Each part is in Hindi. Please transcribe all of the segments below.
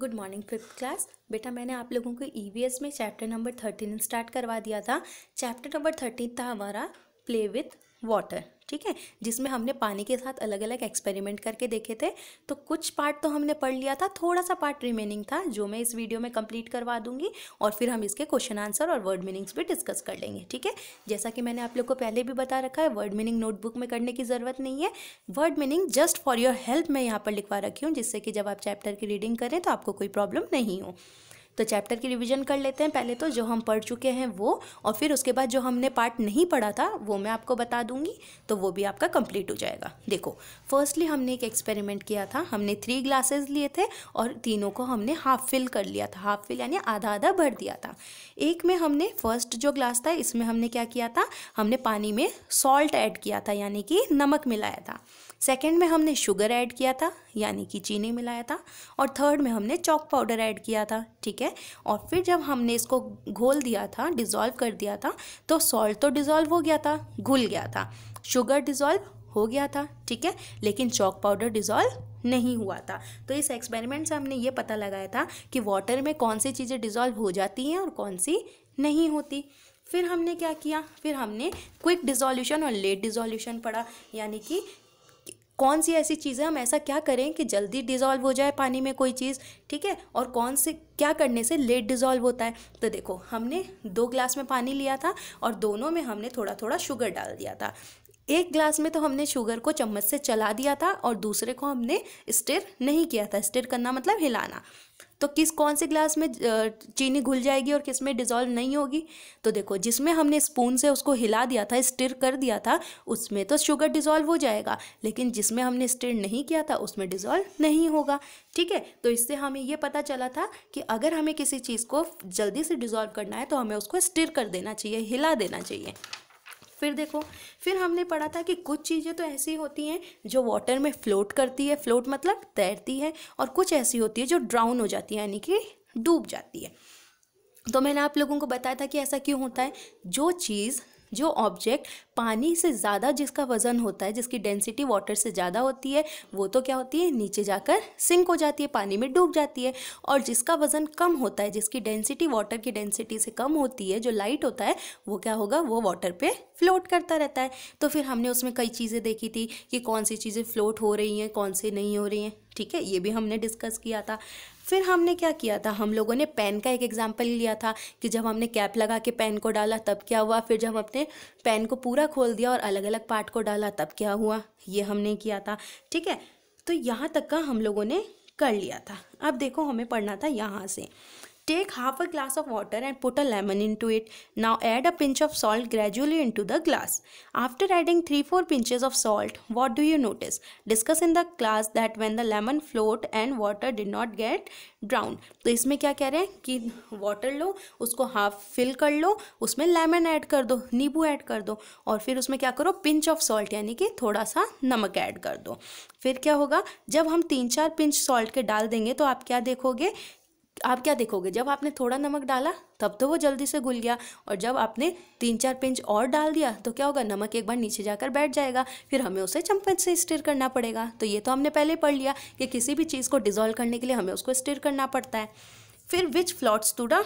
गुड मॉर्निंग फिफ्थ क्लास बेटा मैंने आप लोगों को ई e में चैप्टर नंबर थर्टीन स्टार्ट करवा दिया था चैप्टर नंबर थर्टीन था हमारा प्ले विथ वाटर ठीक है जिसमें हमने पानी के साथ अलग अलग एक्सपेरिमेंट करके देखे थे तो कुछ पार्ट तो हमने पढ़ लिया था थोड़ा सा पार्ट रिमेनिंग था जो मैं इस वीडियो में कंप्लीट करवा दूंगी और फिर हम इसके क्वेश्चन आंसर और वर्ड मीनिंग्स भी डिस्कस कर लेंगे ठीक है जैसा कि मैंने आप लोग को पहले भी बता रखा है वर्ड मीनिंग नोटबुक में करने की ज़रूरत नहीं है word meaning just for your help मैं यहाँ पर लिखवा रखी हूँ जिससे कि जब आप चैप्टर की रीडिंग करें तो आपको कोई प्रॉब्लम नहीं हो तो चैप्टर की रिविज़न कर लेते हैं पहले तो जो हम पढ़ चुके हैं वो और फिर उसके बाद जो हमने पार्ट नहीं पढ़ा था वो मैं आपको बता दूंगी तो वो भी आपका कंप्लीट हो जाएगा देखो फर्स्टली हमने एक एक्सपेरिमेंट किया था हमने थ्री ग्लासेस लिए थे और तीनों को हमने हाफ फिल कर लिया था हाफ फिल यानी आधा आधा भर दिया था एक में हमने फर्स्ट जो ग्लास था इसमें हमने क्या किया था हमने पानी में सॉल्ट ऐड किया था यानी कि नमक मिलाया था सेकेंड में हमने शुगर ऐड किया था यानी कि चीनी मिलाया था और थर्ड में हमने चॉक पाउडर ऐड किया था ठीक है और फिर जब हमने इसको घोल दिया था डिज़ोल्व कर दिया था तो सॉल्ट तो डिज़ोल्व हो गया था घुल गया था शुगर डिज़ोल्व हो गया था ठीक है लेकिन चौक पाउडर डिज़ोल्व नहीं हुआ था तो इस एक्सपेरिमेंट से हमने ये पता लगाया था कि वाटर में कौन सी चीज़ें डिज़ोल्व हो जाती हैं और कौन सी नहीं होती फिर हमने क्या किया फिर हमने क्विक डिजोल्यूशन और लेट डिजोल्यूशन पढ़ा यानी कि कौन सी ऐसी चीज़ें हम ऐसा क्या करें कि जल्दी डिज़ोल्व हो जाए पानी में कोई चीज़ ठीक है और कौन से क्या करने से लेट डिजॉल्व होता है तो देखो हमने दो ग्लास में पानी लिया था और दोनों में हमने थोड़ा थोड़ा शुगर डाल दिया था एक ग्लास में तो हमने शुगर को चम्मच से चला दिया था और दूसरे को हमने स्टिर नहीं किया था स्टिर करना मतलब हिलाना तो किस कौन से ग्लास में चीनी घुल जाएगी और किस में डिज़ोल्व नहीं होगी तो देखो जिसमें हमने स्पून से उसको हिला दिया था स्टिर कर दिया था उसमें तो शुगर डिज़ोल्व हो जाएगा लेकिन जिसमें हमने स्टिर नहीं किया था उसमें डिज़ोल्व नहीं होगा ठीक है तो इससे हमें यह पता चला था कि अगर हमें किसी चीज़ को जल्दी से डिज़ोल्व करना है तो हमें उसको स्टिर कर देना चाहिए हिला देना चाहिए फिर देखो फिर हमने पढ़ा था कि कुछ चीज़ें तो ऐसी होती हैं जो वाटर में फ्लोट करती है फ्लोट मतलब तैरती है और कुछ ऐसी होती है जो ड्राउन हो जाती है यानी कि डूब जाती है तो मैंने आप लोगों को बताया था कि ऐसा क्यों होता है जो चीज़ जो ऑब्जेक्ट पानी से ज़्यादा जिसका वज़न होता है जिसकी डेंसिटी वाटर से ज़्यादा होती है वो तो क्या होती है नीचे जाकर सिंक हो जाती है पानी में डूब जाती है और जिसका वज़न कम होता है जिसकी डेंसिटी वाटर की डेंसिटी से कम होती है जो लाइट होता है वो क्या होगा वो वाटर पे फ्लोट करता रहता है तो फिर हमने उसमें कई चीज़ें देखी थी कि कौन सी चीज़ें फ्लोट हो रही हैं कौन सी नहीं हो रही हैं ठीक है ये भी हमने डिस्कस किया था फिर हमने क्या किया था हम लोगों ने पेन का एक एग्जाम्पल लिया था कि जब हमने कैप लगा के पेन को डाला तब क्या हुआ फिर जब हमने पेन को पूरा खोल दिया और अलग अलग पार्ट को डाला तब क्या हुआ ये हमने किया था ठीक है तो यहाँ तक का हम लोगों ने कर लिया था अब देखो हमें पढ़ना था यहाँ से Take half a glass of water and put a lemon into it. Now add a pinch of salt gradually into the glass. After adding 3-4 pinches of salt, what do you notice? Discuss in the class that when the lemon float and water did not get drowned. तो इसमें क्या कह रहे हैं कि water लो उसको half fill कर लो उसमें lemon add कर दो नींबू add कर दो और फिर उसमें क्या करो pinch of salt यानी कि थोड़ा सा नमक add कर दो फिर क्या होगा जब हम तीन चार pinch salt के डाल देंगे तो आप क्या देखोगे आप क्या देखोगे जब आपने थोड़ा नमक डाला तब तो वो जल्दी से घुल गया और जब आपने तीन चार पिंच और डाल दिया तो क्या होगा नमक एक बार नीचे जाकर बैठ जाएगा फिर हमें उसे चम्मच से स्टिर करना पड़ेगा तो ये तो हमने पहले पढ़ लिया कि किसी भी चीज़ को डिजोल्व करने के लिए हमें उसको स्टिर करना पड़ता है फिर which floats to the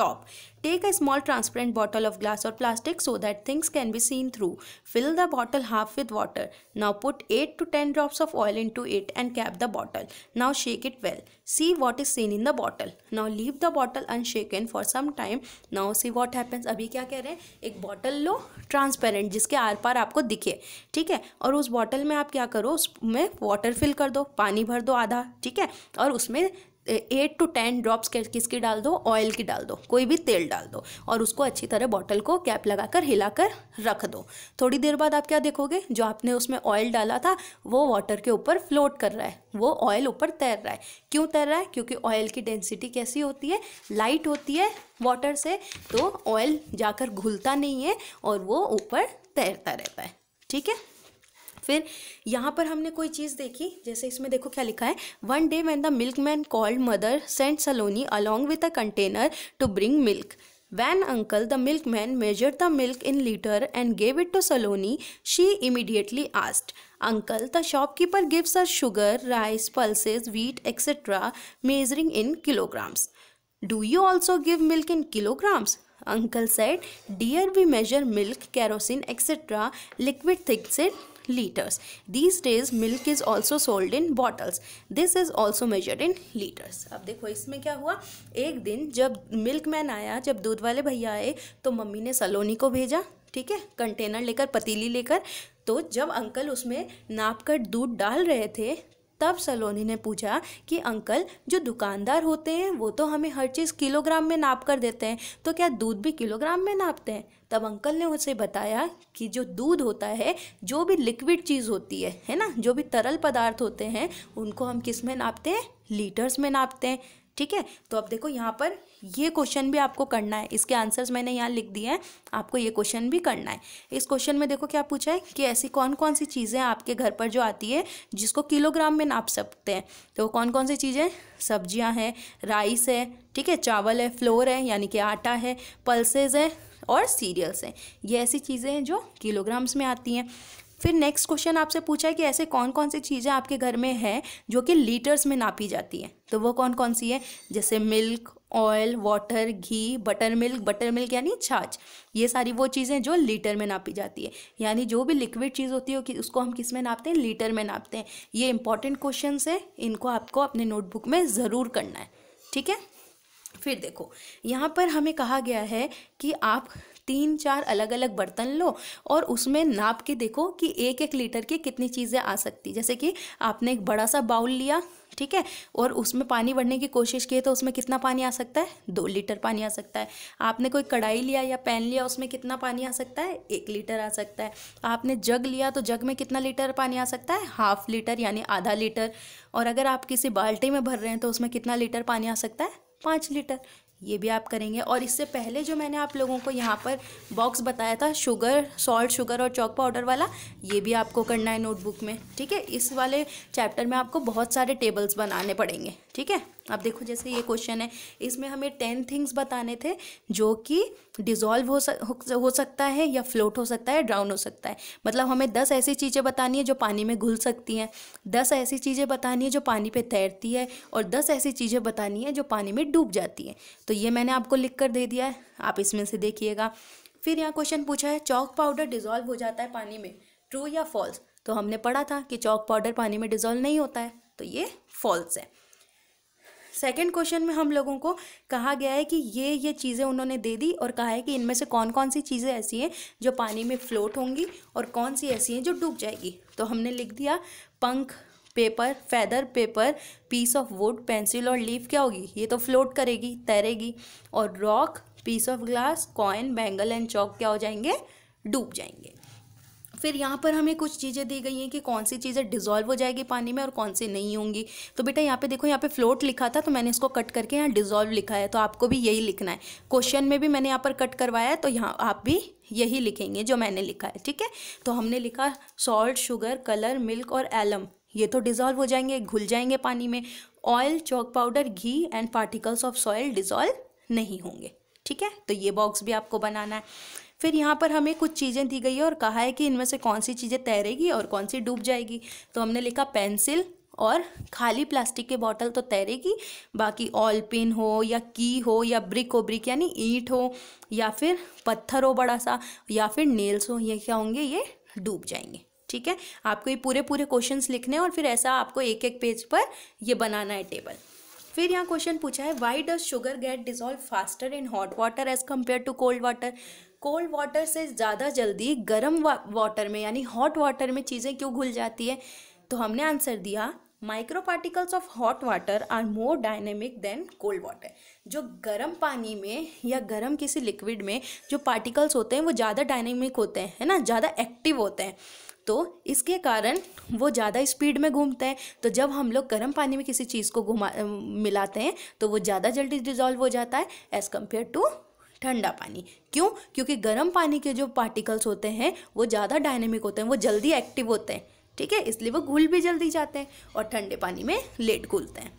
top. Take a small transparent bottle of glass or plastic so that things can be seen through. Fill the bottle half with water. Now put 8 to 10 drops of oil into it and cap the bottle. Now shake it well. See what is seen in the bottle. Now leave the bottle unshaken for some time. Now see what happens. अभी क्या कह रहे हैं एक बॉटल लो ट्रांसपेरेंट जिसके आर पार आपको दिखे ठीक है और उस बॉटल में आप क्या करो उसमें वाटर फिल कर दो पानी भर दो आधा ठीक है और उसमें एट टू टेन ड्रॉप्स किसकी डाल दो ऑयल की डाल दो कोई भी तेल डाल दो और उसको अच्छी तरह बॉटल को कैप लगाकर हिलाकर रख दो थोड़ी देर बाद आप क्या देखोगे जो आपने उसमें ऑयल डाला था वो वाटर के ऊपर फ्लोट कर रहा है वो ऑयल ऊपर तैर रहा है क्यों तैर रहा है क्योंकि ऑयल की डेंसिटी कैसी होती है लाइट होती है वाटर से तो ऑयल जाकर घुलता नहीं है और वो ऊपर तैरता रहता है ठीक है फिर यहाँ पर हमने कोई चीज़ देखी जैसे इसमें देखो क्या लिखा है one day when the milkman called mother sent Saloni along with a container to bring milk when uncle the milkman measure the milk in litre and gave it to Saloni she immediately asked uncle the shopkeeper gives a sugar rice pulses wheat etcetera measuring in kilograms do you also give milk in kilograms uncle said dear we measure milk kerosene etcetera liquid things in litres these days milk is also sold in bottles this is also measured in litres अब देखो इसमें क्या हुआ एक दिन जब मिल्क मैन आया जब दूध वाले भैया आए तो मम्मी ने सलोनी को भेजा ठीक है कंटेनर लेकर पतीली लेकर तो जब अंकल उसमें नाप कर दूध डाल रहे थे तब सलोनी ने पूछा कि अंकल जो दुकानदार होते हैं वो तो हमें हर चीज़ किलोग्राम में नाप कर देते हैं तो क्या दूध भी किलोग्राम में नापते हैं तब अंकल ने उसे बताया कि जो दूध होता है जो भी लिक्विड चीज़ होती है है ना जो भी तरल पदार्थ होते हैं उनको हम किस में नापते हैं लीटर्स में नापते हैं ठीक है तो अब देखो यहाँ पर ये क्वेश्चन भी आपको करना है इसके आंसर्स मैंने यहाँ लिख दिए हैं आपको ये क्वेश्चन भी करना है इस क्वेश्चन में देखो क्या पूछा है कि ऐसी कौन कौन सी चीज़ें आपके घर पर जो आती है जिसको किलोग्राम में नाप सकते हैं तो कौन कौन सी चीज़ें सब्जियाँ हैं राइस है ठीक है चावल है फ्लोर है यानी कि आटा है पल्सेज है और सीरियल्स हैं ये ऐसी चीज़ें हैं जो किलोग्राम्स में आती हैं फिर नेक्स्ट क्वेश्चन आपसे पूछा है कि ऐसे कौन कौन सी चीज़ें आपके घर में हैं जो कि लीटर्स में नापी जाती हैं तो वो कौन कौन सी है जैसे milk oil water ghee butter milk buttermilk यानी छाछ ये सारी वो चीज़ें जो लीटर में नापी जाती है यानी जो भी लिक्विड चीज़ होती है उसको हम किस में नापते हैं लीटर में नापते हैं ये इंपॉर्टेंट क्वेश्चन है इनको आपको अपने नोटबुक में ज़रूर करना है ठीक है फिर देखो यहाँ पर हमें कहा गया है कि आप तीन चार अलग अलग बर्तन लो और उसमें नाप के देखो कि एक एक लीटर की कितनी चीज़ें आ सकती जैसे कि आपने एक बड़ा सा बाउल लिया ठीक है और उसमें पानी भरने की कोशिश की तो उसमें कितना पानी आ सकता है दो लीटर पानी आ सकता है आपने कोई कढ़ाई लिया या पैन लिया उसमें कितना पानी आ सकता है एक लीटर आ सकता है आपने जग लिया तो जग में कितना लीटर पानी आ सकता है हाफ लीटर यानी आधा लीटर और अगर आप किसी बाल्टी में भर रहे हैं तो उसमें कितना लीटर पानी आ सकता है पाँच लीटर ये भी आप करेंगे और इससे पहले जो मैंने आप लोगों को यहाँ पर बॉक्स बताया था शुगर सॉल्ट शुगर और चॉक पाउडर वाला ये भी आपको करना है नोटबुक में ठीक है इस वाले चैप्टर में आपको बहुत सारे टेबल्स बनाने पड़ेंगे ठीक है अब देखो जैसे ये क्वेश्चन है इसमें हमें टेन थिंग्स बताने थे जो कि डिज़ोल्व हो, सक, हो सकता है या फ्लोट हो सकता है ड्राउन हो सकता है मतलब हमें दस ऐसी चीज़ें बतानी है जो पानी में घुल सकती हैं दस ऐसी चीज़ें बतानी है जो पानी पे तैरती है और दस ऐसी चीज़ें बतानी है जो पानी में डूब जाती हैं तो ये मैंने आपको लिख कर दे दिया है आप इसमें से देखिएगा फिर यहाँ क्वेश्चन पूछा है चौक पाउडर डिज़ोल्व हो जाता है पानी में ट्रू या फॉल्स तो हमने पढ़ा था कि चौक पाउडर पानी में डिज़ोल्व नहीं होता है तो ये फॉल्स है सेकेंड क्वेश्चन में हम लोगों को कहा गया है कि ये ये चीज़ें उन्होंने दे दी और कहा है कि इनमें से कौन कौन सी चीज़ें ऐसी हैं जो पानी में फ्लोट होंगी और कौन सी ऐसी हैं जो डूब जाएगी तो हमने लिख दिया पंख paper feather paper piece of wood pencil और लीफ क्या होगी ये तो फ्लोट करेगी तैरेगी और rock piece of glass coin bangle and chalk क्या हो जाएंगे डूब जाएंगे फिर यहाँ पर हमें कुछ चीज़ें दी गई हैं कि कौन सी चीज़ें डिजोल्व हो जाएगी पानी में और कौन सी नहीं होंगी तो बेटा यहाँ पे देखो यहाँ पे फ्लोट लिखा था तो मैंने इसको कट करके यहाँ डिजोल्व लिखा है तो आपको भी यही लिखना है क्वेश्चन में भी मैंने यहाँ पर कट करवाया है तो यहाँ आप भी यही लिखेंगे जो मैंने लिखा है ठीक है तो हमने लिखा सॉल्ट शुगर कलर मिल्क और एलम ये तो डिज़ोल्व हो जाएंगे घुल जाएंगे पानी में oil chalk powder ghee and particles of soil dissolve नहीं होंगे ठीक है तो ये बॉक्स भी आपको बनाना है फिर यहाँ पर हमें कुछ चीज़ें दी गई है और कहा है कि इनमें से कौन सी चीज़ें तैरेगी और कौन सी डूब जाएगी तो हमने लिखा पेंसिल और खाली प्लास्टिक के बॉटल तो तैरेगी बाकी ऑल पिन हो या की हो या ब्रिक हो ब्रिक यानी ईंट हो या फिर पत्थर हो बड़ा सा या फिर नेल्स हो ये क्या होंगे ये डूब जाएंगे ठीक है आपको ये पूरे पूरे क्वेश्चंस लिखने हैं और फिर ऐसा आपको एक एक पेज पर ये बनाना है टेबल फिर यहाँ क्वेश्चन पूछा है why does sugar get dissolve faster in hot water as compare to cold water cold water से ज़्यादा जल्दी गर्म वाटर में यानी हॉट वाटर में चीज़ें क्यों घुल जाती है तो हमने आंसर दिया micro particles of hot water are more dynamic than cold water जो गर्म पानी में या गर्म किसी लिक्विड में जो पार्टिकल्स होते हैं वो ज़्यादा डायनेमिक होते हैं है ना ज़्यादा एक्टिव होते हैं तो इसके कारण वो ज़्यादा स्पीड में घूमते हैं तो जब हम लोग गर्म पानी में किसी चीज़ को घुमा मिलाते हैं तो वो ज़्यादा जल्दी डिजॉल्व हो जाता है एज़ कम्पेयर टू ठंडा पानी क्यों क्योंकि गर्म पानी के जो पार्टिकल्स होते हैं वो ज़्यादा डायनेमिक होते हैं वो जल्दी एक्टिव होते हैं ठीक है इसलिए वो घुल भी जल्दी जाते हैं और ठंडे पानी में लेट घुलते हैं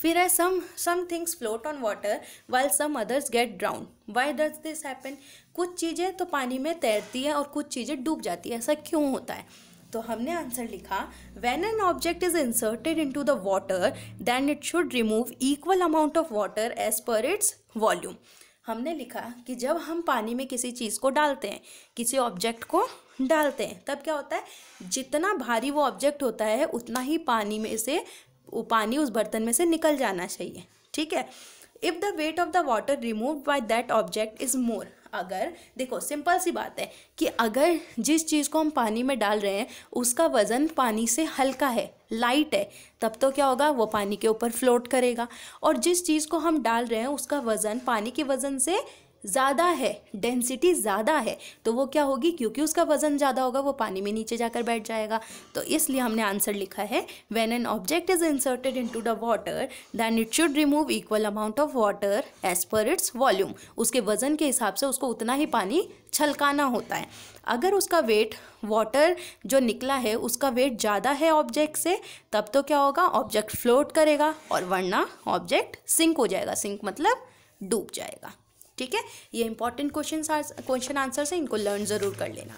फिर है some some things float on water while some others get drown why does this happen कुछ चीज़ें तो पानी में तैरती है और कुछ चीज़ें डूब जाती है ऐसा क्यों होता है तो हमने आंसर लिखा when an object is inserted into the water then it should remove equal amount of water as per its volume हमने लिखा कि जब हम पानी में किसी चीज़ को डालते हैं किसी ऑब्जेक्ट को डालते हैं तब क्या होता है जितना भारी वो ऑब्जेक्ट होता है उतना ही पानी में से वो पानी उस बर्तन में से निकल जाना चाहिए ठीक है if the weight of the water remove by that object is more अगर देखो सिंपल सी बात है कि अगर जिस चीज़ को हम पानी में डाल रहे हैं उसका वज़न पानी से हल्का है लाइट है तब तो क्या होगा वो पानी के ऊपर फ्लोट करेगा और जिस चीज़ को हम डाल रहे हैं उसका वज़न पानी के वज़न से ज़्यादा है डेंसिटी ज़्यादा है तो वो क्या होगी क्योंकि उसका वज़न ज़्यादा होगा वो पानी में नीचे जाकर बैठ जाएगा तो इसलिए हमने आंसर लिखा है when an object is inserted into the water then it should remove equal amount of water as per its volume उसके वज़न के हिसाब से उसको उतना ही पानी छलकाना होता है अगर उसका वेट वाटर जो निकला है उसका वेट ज़्यादा है ऑब्जेक्ट से तब तो क्या होगा ऑब्जेक्ट फ्लोट करेगा और वरना ऑब्जेक्ट सिंक हो जाएगा सिंक मतलब डूब जाएगा ठीक है ये इंपॉर्टेंट क्वेश्चन क्वेश्चन आंसर्स हैं इनको लर्न ज़रूर कर लेना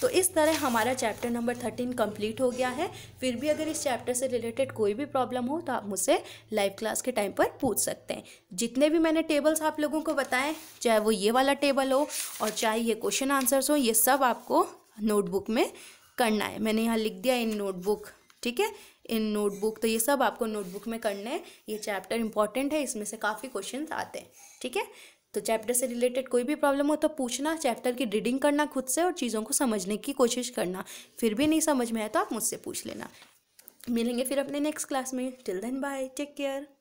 तो इस तरह हमारा चैप्टर नंबर थर्टीन कंप्लीट हो गया है फिर भी अगर इस चैप्टर से रिलेटेड कोई भी प्रॉब्लम हो तो आप मुझसे लाइव क्लास के टाइम पर पूछ सकते हैं जितने भी मैंने टेबल्स आप लोगों को बताएं चाहे वो ये वाला टेबल हो और चाहे ये क्वेश्चन आंसर्स हो ये सब आपको नोटबुक में करना है मैंने यहाँ लिख दिया इन नोटबुक ठीक है इन नोटबुक तो ये सब आपको नोटबुक में करना है ये चैप्टर इंपॉर्टेंट है इसमें से काफ़ी क्वेश्चन आते हैं ठीक है तो चैप्टर से रिलेटेड कोई भी प्रॉब्लम हो तो पूछना चैप्टर की रीडिंग करना खुद से और चीज़ों को समझने की कोशिश करना फिर भी नहीं समझ में आया तो आप मुझसे पूछ लेना मिलेंगे फिर अपने नेक्स्ट क्लास में till then bye take care